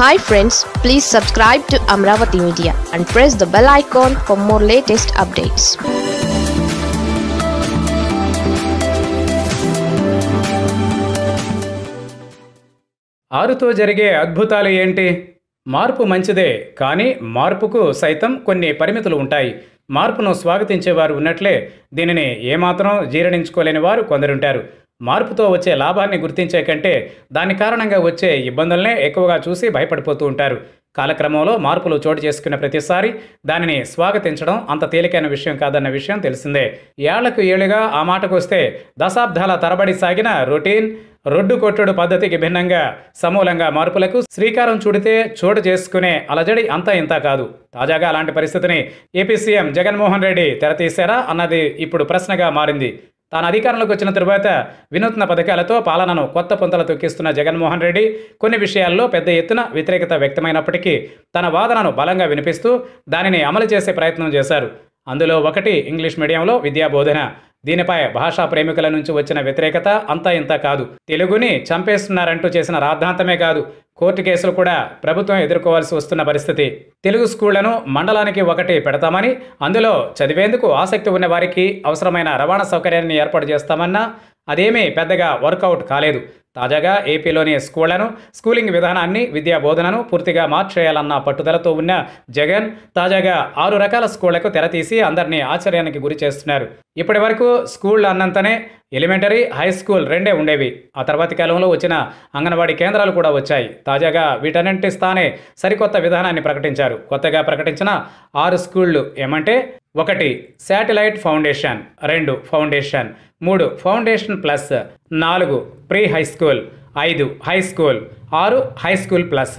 hi friends please subscribe to Amaravati media and press the bell icon for more latest updates ఆరుతో జరిగే అద్భుతాలు ఏంటి మార్పు మంచిదే కానీ మార్పుకు సైతం కొన్ని పరిమితులు ఉంటాయి మార్పును స్వాగతించేవారు ఉన్నట్లే దీనిని ఏమాత్రం జీర్ణించుకోలేని వారు కొందరుంటారు మార్పుతో వచ్చే లాభాన్ని గుర్తించే కంటే దాని కారణంగా వచ్చే ఇబ్బందులనే ఎక్కువగా చూసి భయపడిపోతూ ఉంటారు కాలక్రమంలో మార్పులు చోటు చేసుకున్న ప్రతిసారి దానిని స్వాగతించడం అంత తేలికైన విషయం కాదన్న విషయం తెలిసిందే ఏళ్లకు ఏళ్లుగా ఆ మాటకు వస్తే దశాబ్దాల తరబడి సాగిన రొటీన్ రొడ్డు కొట్టుడు పద్ధతికి భిన్నంగా సమూలంగా మార్పులకు శ్రీకారం చుడితే చోటు చేసుకునే అలజడి అంతా ఇంత కాదు తాజాగా అలాంటి పరిస్థితిని ఏపీ సీఎం జగన్మోహన్ రెడ్డి తెరతీశారా అన్నది ఇప్పుడు ప్రశ్నగా మారింది తాను అధికారంలోకి వచ్చిన తరువాత వినూత్న పథకాలతో పాలనను కొత్త పొంతలు తొక్కిస్తున్న జగన్మోహన్ రెడ్డి కొన్ని విషయాల్లో పెద్ద ఎత్తున వ్యతిరేకత వ్యక్తమైనప్పటికీ తన వాదనను బలంగా వినిపిస్తూ దానిని అమలు చేసే ప్రయత్నం చేశారు అందులో ఒకటి ఇంగ్లీష్ మీడియంలో విద్యాబోధన దీనిపై భాషా ప్రేమికుల నుంచి వచ్చిన వ్యతిరేకత అంతా ఇంత కాదు తెలుగుని చంపేస్తున్నారంటూ చేసిన రాద్ధాంతమే కాదు కోర్టు కేసులు కూడా ప్రభుత్వం ఎదుర్కోవాల్సి వస్తున్న పరిస్థితి తెలుగు స్కూళ్లను మండలానికి ఒకటి పెడతామని అందులో చదివేందుకు ఆసక్తి ఉన్న వారికి అవసరమైన రవాణా సౌకర్యాన్ని ఏర్పాటు చేస్తామన్నా అదేమీ పెద్దగా వర్కౌట్ కాలేదు తాజాగా ఏపీలోని స్కూళ్లను స్కూలింగ్ విధానాన్ని విద్యా బోధనను పూర్తిగా మార్చేయాలన్న పట్టుదలతో ఉన్న జగన్ తాజాగా ఆరు రకాల స్కూళ్లకు తెరతీసి అందరినీ ఆశ్చర్యానికి గురి చేస్తున్నారు ఇప్పటి వరకు స్కూళ్ళు అన్నంతనే ఎలిమెంటరీ హై స్కూల్ రెండే ఉండేవి ఆ తర్వాతి కాలంలో వచ్చిన అంగన్వాడీ కేంద్రాలు కూడా వచ్చాయి తాజాగా వీటన్నింటి స్థానే సరికొత్త విధానాన్ని ప్రకటించారు కొత్తగా ప్రకటించిన ఆరు స్కూళ్ళు ఏమంటే ఒకటి శాటిలైట్ ఫౌండేషన్ రెండు ఫౌండేషన్ మూడు ఫౌండేషన్ ప్లస్ నాలుగు ప్రీ హై స్కూల్ ఐదు హై స్కూల్ ఆరు హై స్కూల్ ప్లస్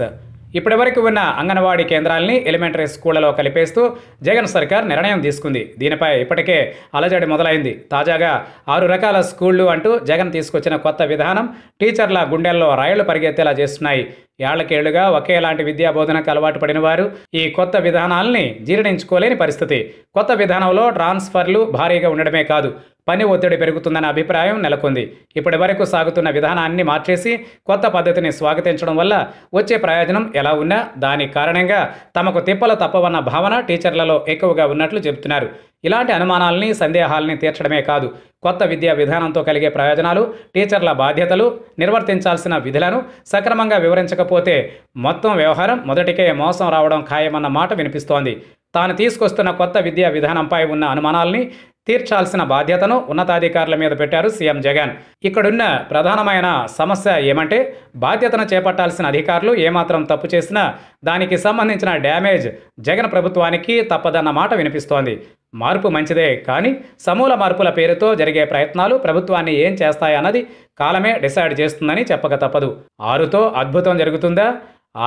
ఇప్పటివరకు ఉన్న అంగన్వాడీ కేంద్రాలని ఎలిమెంటరీ స్కూళ్లలో కలిపేస్తూ జగన్ సర్కార్ నిర్ణయం తీసుకుంది దీనిపై ఇప్పటికే అలజడి మొదలైంది తాజాగా ఆరు రకాల స్కూళ్లు అంటూ జగన్ తీసుకొచ్చిన కొత్త విధానం టీచర్ల గుండెల్లో రాయలు పరిగెత్తేలా చేస్తున్నాయి ఏళ్లకేళ్లుగా ఒకేలాంటి విద్యా బోధనకు అలవాటు పడిన వారు ఈ కొత్త విధానాల్ని జీర్ణించుకోలేని పరిస్థితి కొత్త విధానంలో ట్రాన్స్ఫర్లు భారీగా ఉండడమే కాదు పని ఒత్తిడి పెరుగుతుందన్న అభిప్రాయం నెలకొంది ఇప్పటి వరకు సాగుతున్న విధానాన్ని మార్చేసి కొత్త పద్ధతిని స్వాగతించడం వల్ల వచ్చే ప్రయోజనం ఎలా ఉన్నా దాని కారణంగా తమకు తిప్పలు తప్పవన్న భావన టీచర్లలో ఎక్కువగా ఉన్నట్లు చెబుతున్నారు ఇలాంటి అనుమానాల్ని సందేహాల్ని తీర్చడమే కాదు కొత్త విద్యా విధానంతో కలిగే ప్రయోజనాలు టీచర్ల బాధ్యతలు నిర్వర్తించాల్సిన విధులను సక్రమంగా వివరించకపోతే మొత్తం వ్యవహారం మొదటికే మోసం రావడం ఖాయమన్న మాట వినిపిస్తోంది తాను తీసుకొస్తున్న కొత్త విద్యా విధానంపై ఉన్న అనుమానాల్ని తీర్చాల్సిన బాధ్యతను ఉన్నతాధికారుల మీద పెట్టారు సీఎం జగన్ ఇక్కడున్న ప్రధానమైన సమస్య ఏమంటే బాధ్యతను చేపట్టాల్సిన అధికారులు ఏమాత్రం తప్పు చేసినా దానికి సంబంధించిన డ్యామేజ్ జగన్ ప్రభుత్వానికి తప్పదన్న మాట వినిపిస్తోంది మార్పు మంచిదే కానీ సమూల మార్పుల పేరుతో జరిగే ప్రయత్నాలు ప్రభుత్వాన్ని ఏం చేస్తాయన్నది కాలమే డిసైడ్ చేస్తుందని చెప్పక తప్పదు ఆరుతో అద్భుతం జరుగుతుందా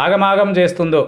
ఆగమాగం చేస్తుందో